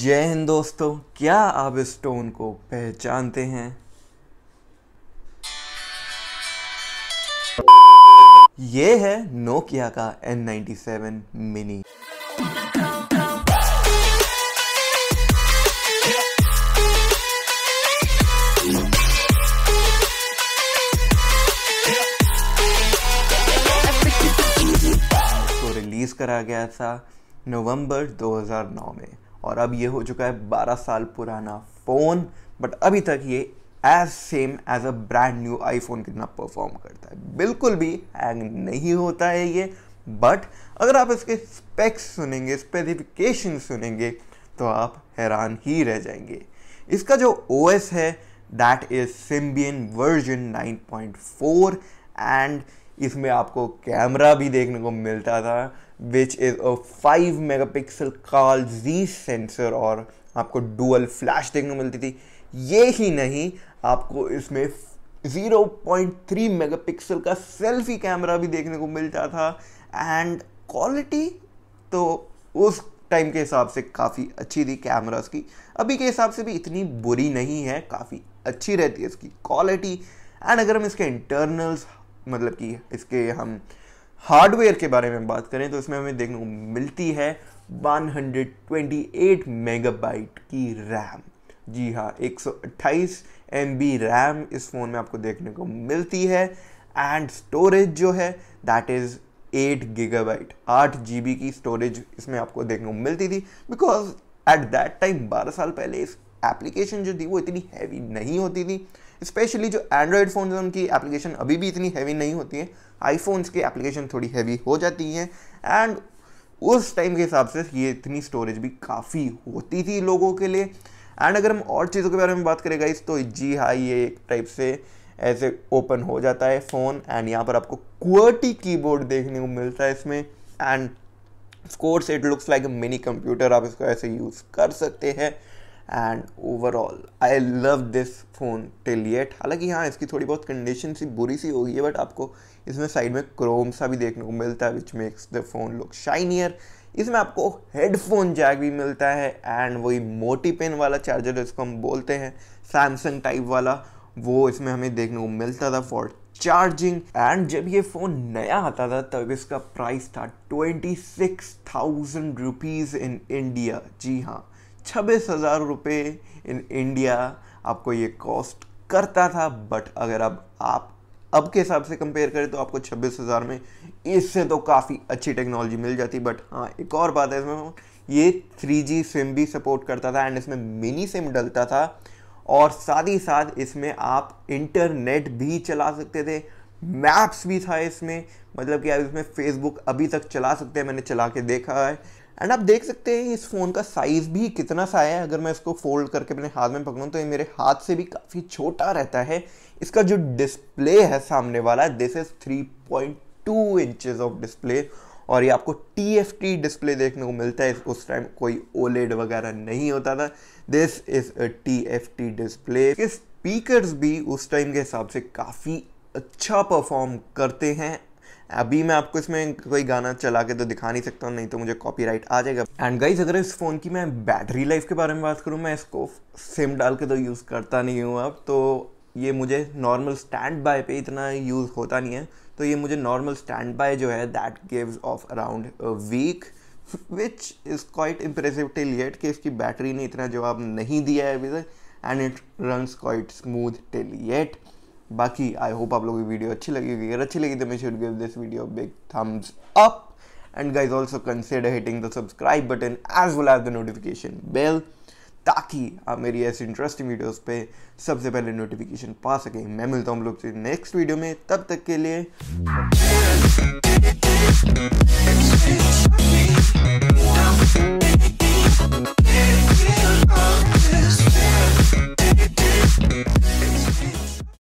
जय हिंद दोस्तों क्या आप इस टोन को पहचानते हैं ये है नोकिया का N97 मिनी तो रिलीज करा गया था नवंबर 2009 में और अब ये हो चुका है बारह साल पुराना फ़ोन बट अभी तक ये as same as a brand new iPhone कितना परफॉर्म करता है बिल्कुल भी हैंग नहीं होता है ये बट अगर आप इसके स्पेक्स सुनेंगे स्पेसिफिकेशन सुनेंगे तो आप हैरान ही रह जाएंगे इसका जो ओ है that is Symbian version 9.4 and इसमें आपको कैमरा भी देखने को मिलता था which is a 5 megapixel Carl ji sensor और आपको डुअल फ्लैश देखने को मिलती थी ये ही नहीं आपको इसमें 0.3 मेगापिक्सल का सेल्फी कैमरा भी देखने को मिलता था एंड क्वालिटी तो उस टाइम के हिसाब से काफ़ी अच्छी थी कैमरास की अभी के हिसाब से भी इतनी बुरी नहीं है काफ़ी अच्छी रहती है इसकी क्वालिटी एंड अगर हम इसके इंटरनल्स मतलब कि इसके हम हार्डवेयर के बारे में बात करें तो इसमें हमें देखने को मिलती है 128 मेगाबाइट की रैम जी हाँ 128 एमबी रैम इस फ़ोन में आपको देखने को मिलती है एंड स्टोरेज जो है दैट इज़ एट गीगाबाइट आठ जी की स्टोरेज इसमें आपको देखने को मिलती थी बिकॉज एट दैट टाइम बारह साल पहले इस एप्लीकेशन जो थी वो इतनी हैवी नहीं होती थी स्पेशली जो एंड्रॉयड फ़ोन हैं उनकी एप्लीकेशन अभी भी इतनी हैवी नहीं होती है आईफोन्स की एप्लीकेशन थोड़ी हैवी हो जाती हैं एंड उस टाइम के हिसाब से ये इतनी स्टोरेज भी काफ़ी होती थी लोगों के लिए एंड अगर हम और चीज़ों के बारे में बात करें गाइस तो जी हाँ ये एक टाइप से ऐसे ओपन हो जाता है फ़ोन एंड यहाँ पर आपको क्वर्टी कीबोर्ड देखने को मिलता है इसमें and scores it looks like mini computer आप इसको ऐसे यूज़ कर सकते हैं and overall I love this phone till yet हालांकि हाँ इसकी थोड़ी बहुत कंडीशन सी बुरी सी होगी है बट आपको इसमें साइड में क्रोम सा भी देखने को मिलता है which makes the phone look shinier इसमें आपको हेडफोन जैक भी मिलता है एंड वही मोटी पेन वाला चार्जर जिसको हम बोलते हैं सैमसंग टाइप वाला वो इसमें हमें देखने को मिलता था फॉर चार्जिंग एंड जब ये फ़ोन नया आता था तब इसका प्राइस था twenty six thousand rupees in India जी हाँ छब्बीस हज़ार रुपये इन इंडिया आपको ये कॉस्ट करता था बट अगर अब आप अब के हिसाब से कंपेयर करें तो आपको छब्बीस हज़ार में इससे तो काफ़ी अच्छी टेक्नोलॉजी मिल जाती बट हाँ एक और बात है इसमें ये थ्री जी सिम भी सपोर्ट करता था एंड इसमें मिनी सिम डलता था और साथ ही साथ इसमें आप इंटरनेट भी चला सकते थे मैप्स भी था इसमें मतलब कि आप इसमें फेसबुक अभी तक चला सकते हैं मैंने चला के देखा है एंड आप देख सकते हैं इस फ़ोन का साइज़ भी कितना सा है अगर मैं इसको फोल्ड करके अपने हाथ में पकड़ूँ तो ये मेरे हाथ से भी काफ़ी छोटा रहता है इसका जो डिस्प्ले है सामने वाला this is three point two inches of display और ये आपको टी एफ टी डिस्प्ले देखने को मिलता है उस टाइम कोई ओलेड e वगैरह नहीं होता था this is a T F T display के स्पीकर भी उस टाइम के हिसाब से काफ़ी अच्छा परफॉर्म करते हैं अभी मैं आपको इसमें कोई गाना चला के तो दिखा नहीं सकता हूँ नहीं तो मुझे कॉपीराइट आ जाएगा एंड गाइज अगर इस फ़ोन की मैं बैटरी लाइफ के बारे में बात करूँ मैं इसको सिम डाल के तो यूज़ करता नहीं हूँ अब तो ये मुझे नॉर्मल स्टैंड बाय पे इतना यूज़ होता नहीं है तो ये मुझे नॉर्मल स्टैंड बाय जो है that gives of around week which is quite impressive till yet कि इसकी बैटरी ने इतना जवाब नहीं दिया है अभी तक and it run quite smooth till yet बाकी आई होप आप लोगों की वीडियो अच्छी लगी होगी अगर अच्छी लगी तो may should give this video big thumbs up and guys also consider hitting the subscribe button as well as the notification bell ताकि आप मेरी ऐसी इंटरेस्टिंग वीडियोस पे सबसे पहले नोटिफिकेशन पा सकें मैं मिलता हूँ हम लोग से नेक्स्ट वीडियो में तब तक के लिए